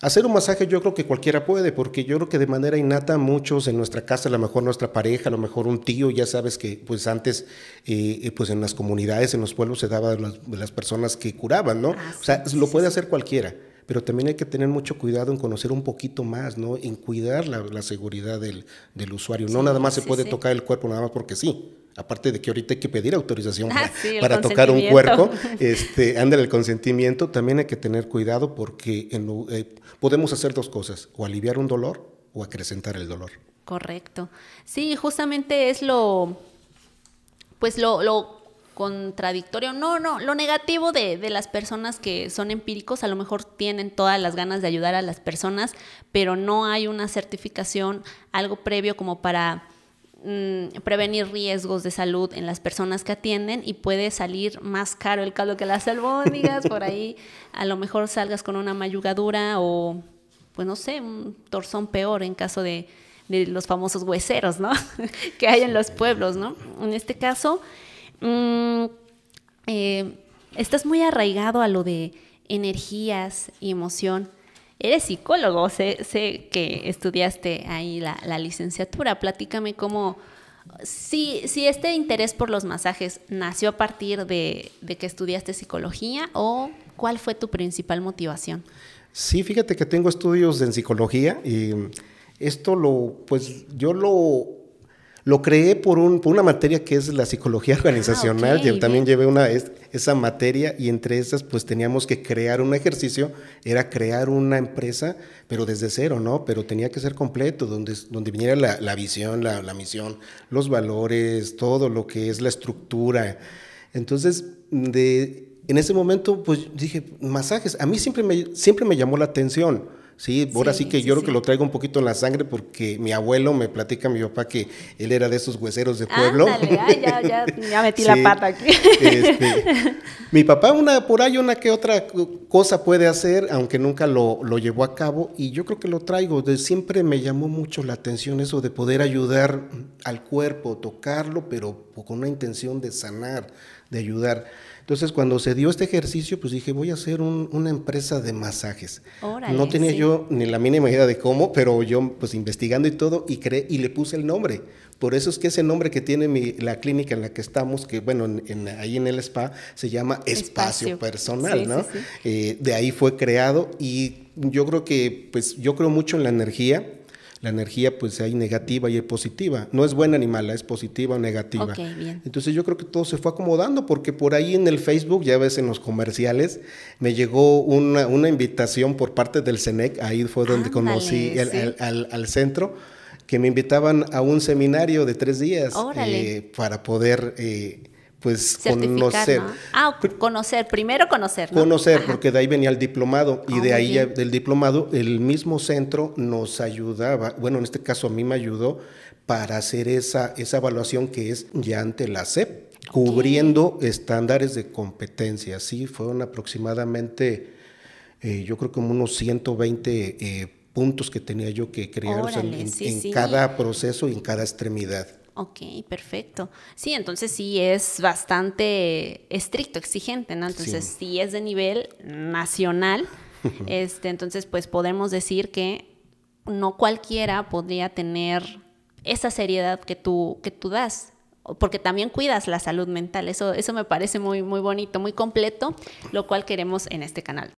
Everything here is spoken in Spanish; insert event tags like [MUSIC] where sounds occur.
Hacer un masaje yo creo que cualquiera puede, porque yo creo que de manera innata muchos en nuestra casa, a lo mejor nuestra pareja, a lo mejor un tío, ya sabes que pues antes eh, eh, pues en las comunidades, en los pueblos se daban las, las personas que curaban, ¿no? Ah, o sea, lo puede hacer cualquiera pero también hay que tener mucho cuidado en conocer un poquito más, ¿no? En cuidar la, seguridad del, usuario. no nada más se puede tocar el cuerpo nada más porque sí. Aparte de que ahorita hay que pedir autorización ah, para, tocar un cuerpo, [LAUGHS] este, ándale el consentimiento, también hay que tener cuidado porque eh, podemos hacer dos cosas, o aliviar un dolor o acrecentar el dolor. Correcto. Sí, justamente es lo, pues lo, lo contradictorio, no, no, lo negativo de, las personas que son empíricos, a lo mejor tienen todas las ganas de ayudar a las personas, pero no hay una certificación, algo previo como para mm, prevenir riesgos de salud en las personas que atienden y puede salir más caro el caldo que las albóndigas, por ahí a lo mejor salgas con una mayugadura o pues no sé, un torzón peor en caso de, de los famosos hueseros, ¿no? [LAUGHS] que hay en los pueblos, ¿no? En este caso, Mm, eh, estás muy arraigado a lo de energías y emoción. Eres psicólogo, sé, que estudiaste ahí la, licenciatura. Platícame cómo, si, este interés por los masajes nació a partir de, que estudiaste psicología o cuál fue tu principal motivación. Sí, fíjate que tengo estudios en psicología y esto lo, pues yo lo lo creé por, un, por una materia que es la psicología ah, organizacional. también llevé una, esa materia y entre esas pues teníamos que crear un ejercicio, era crear una empresa, pero desde cero, ¿no? Pero tenía que ser completo, donde, donde viniera la, visión, la, misión, los valores, todo lo que es la estructura. Entonces, de, en ese momento pues dije, masajes, a mí siempre me, siempre me llamó la atención ¿sí? Ahora sí, que yo creo que lo traigo un poquito en la sangre porque mi abuelo me platica, mi papá, que él era de esos hueseros de pueblo. [LAUGHS] ya, metí la pata aquí. Este, [LAUGHS] mi papá una por ahí una que otra cosa puede hacer, aunque nunca lo, lo llevó a cabo y yo creo que lo traigo. De, siempre me llamó mucho la atención eso de poder ayudar al cuerpo, tocarlo, pero con una intención de sanar, de ayudar. Entonces, cuando se dio este ejercicio, pues dije, voy a hacer una empresa de masajes. no tenía yo ni la mínima idea de cómo, pero yo pues investigando y todo y creé y le puse el nombre. Por eso es que ese nombre que tiene la clínica en la que estamos, que bueno, ahí en el spa, se llama Espacio, Personal, ¿no? Eh, de ahí fue creado y yo creo que, pues yo creo mucho en la energía, la energía pues hay negativa y hay positiva. No es buena ni mala, es positiva o negativa. Entonces yo creo que todo se fue acomodando porque por ahí en el Facebook, ya ves en los comerciales, me llegó una, invitación por parte del CENEC, ahí fue donde conocí al, centro que me invitaban a un seminario de tres días eh, para poder eh, pues conocer. Ah, conocer, primero conocer. Conocer, porque de ahí venía el diplomado y ah, de ahí del diplomado el mismo centro nos ayudaba, bueno, en este caso a mí me ayudó para hacer esa, esa evaluación que es ya ante la CEP cubriendo estándares de competencia, sí, fueron aproximadamente, eh, yo creo que como unos 120 eh, puntos que tenía yo que crear en, cada proceso y en cada extremidad. Ok, perfecto. Sí, entonces sí es bastante estricto, exigente, ¿no? Entonces sí, es de nivel nacional. [LAUGHS] este, entonces, pues podemos decir que no cualquiera podría tener esa seriedad que tú, que tú das, porque también cuidas la salud mental. Eso, eso me parece muy, muy bonito, muy completo, lo cual queremos en este canal.